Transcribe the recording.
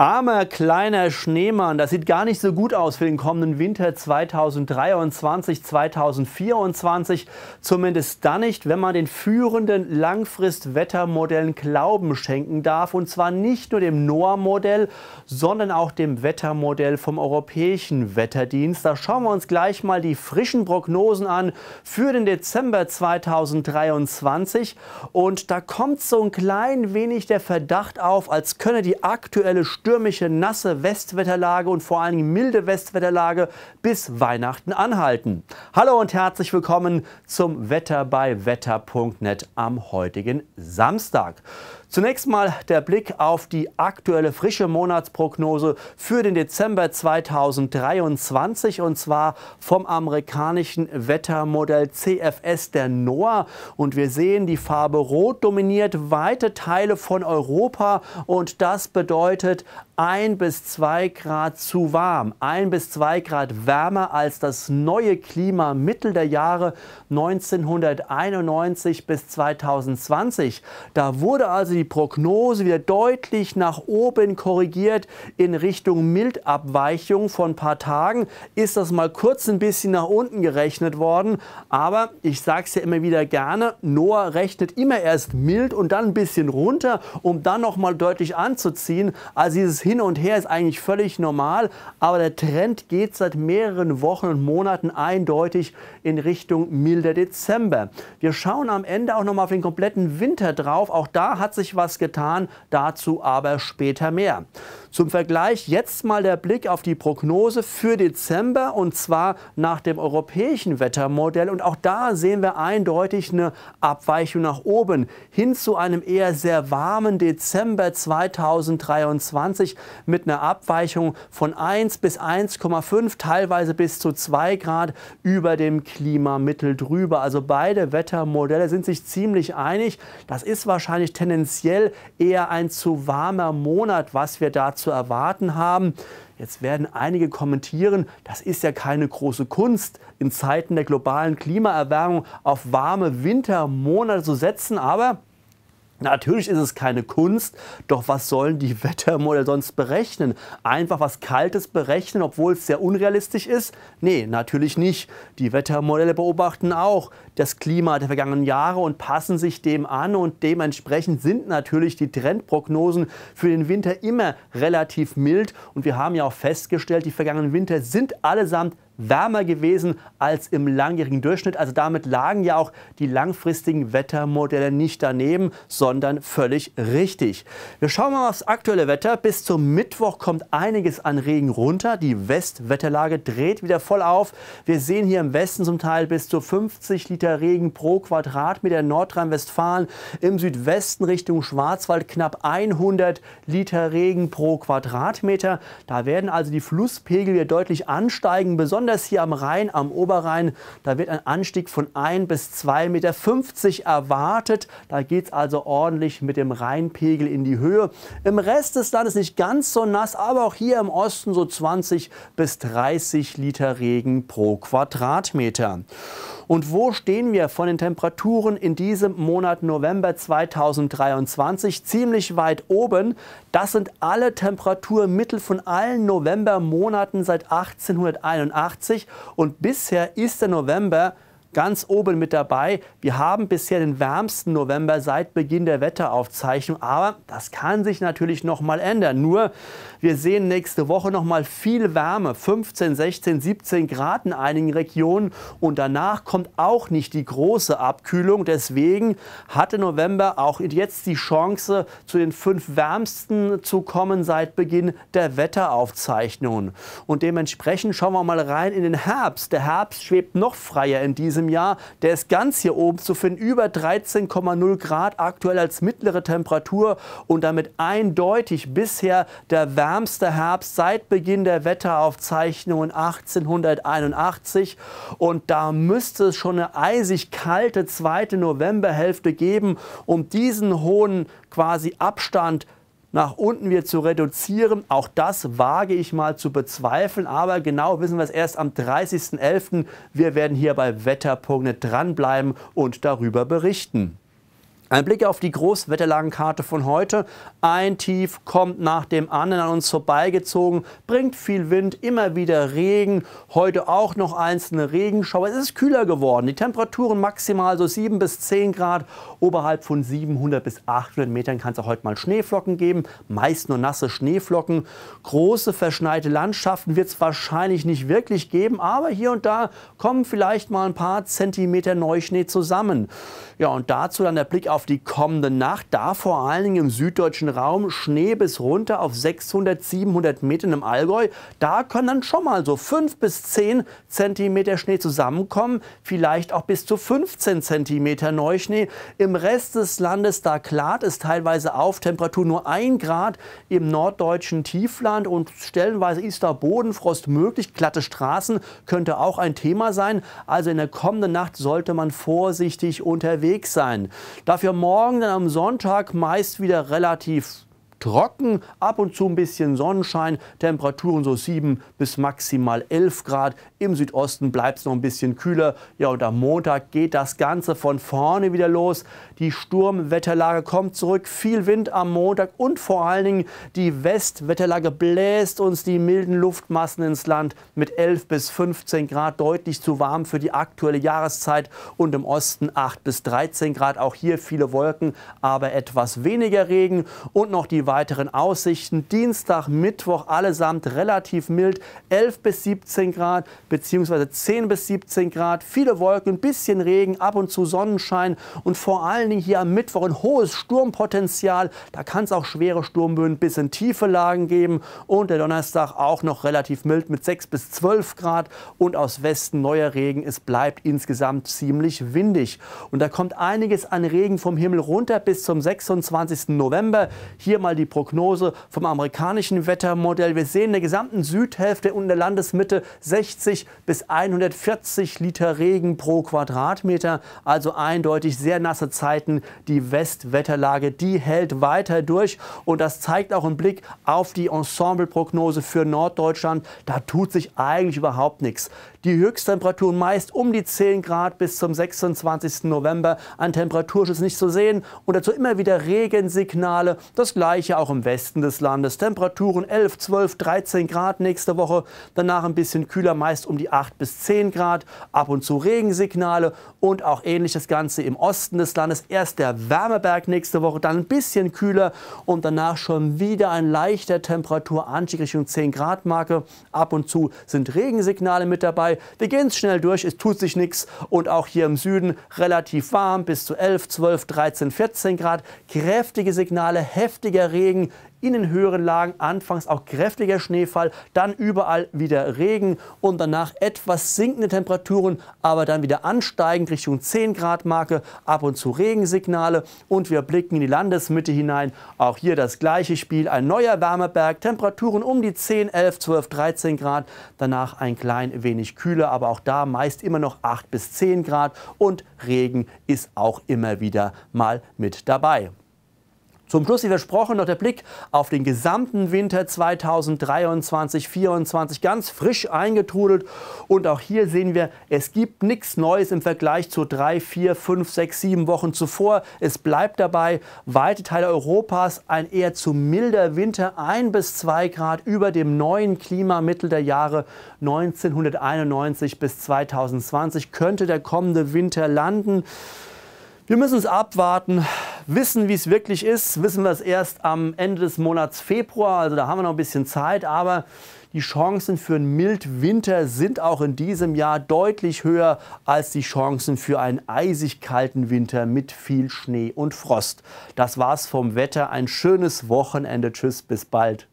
Armer kleiner Schneemann, das sieht gar nicht so gut aus für den kommenden Winter 2023, 2024. Zumindest dann nicht, wenn man den führenden Langfristwettermodellen Glauben schenken darf. Und zwar nicht nur dem NOAA-Modell, sondern auch dem Wettermodell vom Europäischen Wetterdienst. Da schauen wir uns gleich mal die frischen Prognosen an für den Dezember 2023. Und da kommt so ein klein wenig der Verdacht auf, als könne die aktuelle Störung stürmische, nasse Westwetterlage und vor allen Dingen milde Westwetterlage bis Weihnachten anhalten. Hallo und herzlich willkommen zum Wetter bei wetter.net am heutigen Samstag. Zunächst mal der Blick auf die aktuelle frische Monatsprognose für den Dezember 2023 und zwar vom amerikanischen Wettermodell CFS der NOAA. Und wir sehen, die Farbe Rot dominiert weite Teile von Europa und das bedeutet ein bis zwei Grad zu warm, ein bis zwei Grad wärmer als das neue Klima Mittel der Jahre 1991 bis 2020. Da wurde also die die Prognose wieder deutlich nach oben korrigiert in Richtung Mildabweichung von ein paar Tagen. Ist das mal kurz ein bisschen nach unten gerechnet worden. Aber ich sage es ja immer wieder gerne, Noah rechnet immer erst mild und dann ein bisschen runter, um dann nochmal deutlich anzuziehen. Also dieses Hin und Her ist eigentlich völlig normal. Aber der Trend geht seit mehreren Wochen und Monaten eindeutig in Richtung milder Dezember. Wir schauen am Ende auch nochmal auf den kompletten Winter drauf. Auch da hat sich was getan, dazu aber später mehr. Zum Vergleich jetzt mal der Blick auf die Prognose für Dezember und zwar nach dem europäischen Wettermodell. Und auch da sehen wir eindeutig eine Abweichung nach oben hin zu einem eher sehr warmen Dezember 2023 mit einer Abweichung von 1 bis 1,5, teilweise bis zu 2 Grad über dem Klimamittel drüber. Also beide Wettermodelle sind sich ziemlich einig. Das ist wahrscheinlich tendenziell eher ein zu warmer Monat, was wir dazu zu erwarten haben. Jetzt werden einige kommentieren, das ist ja keine große Kunst, in Zeiten der globalen Klimaerwärmung auf warme Wintermonate zu setzen, aber Natürlich ist es keine Kunst, doch was sollen die Wettermodelle sonst berechnen? Einfach was Kaltes berechnen, obwohl es sehr unrealistisch ist? Nee, natürlich nicht. Die Wettermodelle beobachten auch das Klima der vergangenen Jahre und passen sich dem an und dementsprechend sind natürlich die Trendprognosen für den Winter immer relativ mild und wir haben ja auch festgestellt, die vergangenen Winter sind allesamt wärmer gewesen als im langjährigen Durchschnitt. Also damit lagen ja auch die langfristigen Wettermodelle nicht daneben, sondern völlig richtig. Wir schauen mal aufs aktuelle Wetter. Bis zum Mittwoch kommt einiges an Regen runter. Die Westwetterlage dreht wieder voll auf. Wir sehen hier im Westen zum Teil bis zu 50 Liter Regen pro Quadratmeter Nordrhein-Westfalen. Im Südwesten Richtung Schwarzwald knapp 100 Liter Regen pro Quadratmeter. Da werden also die Flusspegel hier deutlich ansteigen, besonders besonders hier am Rhein, am Oberrhein, da wird ein Anstieg von 1 bis 2,50 Meter erwartet. Da geht es also ordentlich mit dem Rheinpegel in die Höhe. Im Rest des Landes nicht ganz so nass, aber auch hier im Osten so 20 bis 30 Liter Regen pro Quadratmeter. Und wo stehen wir von den Temperaturen in diesem Monat November 2023? Ziemlich weit oben. Das sind alle Temperaturmittel von allen Novembermonaten seit 1881. Und bisher ist der November ganz oben mit dabei. Wir haben bisher den wärmsten November seit Beginn der Wetteraufzeichnung, aber das kann sich natürlich noch mal ändern. Nur wir sehen nächste Woche noch mal viel Wärme, 15, 16, 17 Grad in einigen Regionen und danach kommt auch nicht die große Abkühlung. Deswegen hatte November auch jetzt die Chance zu den fünf wärmsten zu kommen seit Beginn der Wetteraufzeichnungen. Und dementsprechend schauen wir mal rein in den Herbst. Der Herbst schwebt noch freier in diesem diesem Jahr, der ist ganz hier oben zu finden, über 13,0 Grad aktuell als mittlere Temperatur und damit eindeutig bisher der wärmste Herbst seit Beginn der Wetteraufzeichnungen 1881. Und da müsste es schon eine eisig kalte zweite Novemberhälfte geben, um diesen hohen quasi Abstand zu nach unten wird zu reduzieren. Auch das wage ich mal zu bezweifeln. Aber genau wissen wir es erst am 30.11. Wir werden hier bei Wetter.net dranbleiben und darüber berichten. Ein Blick auf die Großwetterlagenkarte von heute. Ein Tief kommt nach dem anderen an uns vorbeigezogen, bringt viel Wind, immer wieder Regen. Heute auch noch einzelne Regenschauer. Es ist kühler geworden. Die Temperaturen maximal so 7 bis 10 Grad. Oberhalb von 700 bis 800 Metern kann es auch heute mal Schneeflocken geben. Meist nur nasse Schneeflocken. Große verschneite Landschaften wird es wahrscheinlich nicht wirklich geben. Aber hier und da kommen vielleicht mal ein paar Zentimeter Neuschnee zusammen. Ja, und dazu dann der Blick auf auf die kommende Nacht. Da vor allen Dingen im süddeutschen Raum Schnee bis runter auf 600, 700 Metern im Allgäu. Da können dann schon mal so 5 bis 10 Zentimeter Schnee zusammenkommen. Vielleicht auch bis zu 15 Zentimeter Neuschnee. Im Rest des Landes, da klart es teilweise auf. Temperatur nur 1 Grad im norddeutschen Tiefland und stellenweise ist da Bodenfrost möglich. Glatte Straßen könnte auch ein Thema sein. Also in der kommenden Nacht sollte man vorsichtig unterwegs sein. Dafür Morgen dann am Sonntag meist wieder relativ trocken, ab und zu ein bisschen Sonnenschein, Temperaturen so 7 bis maximal 11 Grad. Im Südosten bleibt es noch ein bisschen kühler. Ja, und am Montag geht das Ganze von vorne wieder los. Die Sturmwetterlage kommt zurück, viel Wind am Montag und vor allen Dingen die Westwetterlage bläst uns die milden Luftmassen ins Land mit 11 bis 15 Grad, deutlich zu warm für die aktuelle Jahreszeit und im Osten 8 bis 13 Grad. Auch hier viele Wolken, aber etwas weniger Regen und noch die weiteren Aussichten. Dienstag, Mittwoch allesamt relativ mild. 11 bis 17 Grad bzw. 10 bis 17 Grad. Viele Wolken, ein bisschen Regen, ab und zu Sonnenschein. Und vor allen Dingen hier am Mittwoch ein hohes Sturmpotenzial. Da kann es auch schwere Sturmböen bis in tiefe Lagen geben. Und der Donnerstag auch noch relativ mild mit 6 bis 12 Grad. Und aus Westen neuer Regen. Es bleibt insgesamt ziemlich windig. Und da kommt einiges an Regen vom Himmel runter bis zum 26. November. Hier mal die die Prognose vom amerikanischen Wettermodell. Wir sehen in der gesamten Südhälfte und in der Landesmitte 60 bis 140 Liter Regen pro Quadratmeter. Also eindeutig sehr nasse Zeiten. Die Westwetterlage, die hält weiter durch. Und das zeigt auch ein Blick auf die Ensembleprognose für Norddeutschland. Da tut sich eigentlich überhaupt nichts. Die Höchsttemperaturen meist um die 10 Grad bis zum 26. November. An Temperaturschutz nicht zu sehen. Und dazu immer wieder Regensignale. Das gleiche ja auch im Westen des Landes. Temperaturen 11, 12, 13 Grad nächste Woche. Danach ein bisschen kühler, meist um die 8 bis 10 Grad. Ab und zu Regensignale und auch ähnliches Ganze im Osten des Landes. Erst der Wärmeberg nächste Woche, dann ein bisschen kühler und danach schon wieder ein leichter Temperaturanstieg Richtung 10 Grad Marke. Ab und zu sind Regensignale mit dabei. Wir gehen es schnell durch, es tut sich nichts und auch hier im Süden relativ warm bis zu 11, 12, 13, 14 Grad. Kräftige Signale, heftiger Regen. Regen, in den höheren Lagen anfangs auch kräftiger Schneefall, dann überall wieder Regen und danach etwas sinkende Temperaturen, aber dann wieder ansteigend Richtung 10 Grad Marke, ab und zu Regensignale und wir blicken in die Landesmitte hinein. Auch hier das gleiche Spiel, ein neuer Wärmeberg, Temperaturen um die 10, 11, 12, 13 Grad, danach ein klein wenig kühler, aber auch da meist immer noch 8 bis 10 Grad und Regen ist auch immer wieder mal mit dabei. Zum Schluss, wie versprochen, noch der Blick auf den gesamten Winter 2023 2024 ganz frisch eingetrudelt. Und auch hier sehen wir, es gibt nichts Neues im Vergleich zu drei, vier, fünf, sechs, sieben Wochen zuvor. Es bleibt dabei, weite Teile Europas ein eher zu milder Winter, ein bis zwei Grad über dem neuen Klimamittel der Jahre 1991 bis 2020 könnte der kommende Winter landen. Wir müssen es abwarten. Wissen, wie es wirklich ist, wissen wir es erst am Ende des Monats Februar. Also da haben wir noch ein bisschen Zeit. Aber die Chancen für einen mild Winter sind auch in diesem Jahr deutlich höher als die Chancen für einen eisig kalten Winter mit viel Schnee und Frost. Das war's vom Wetter. Ein schönes Wochenende. Tschüss, bis bald.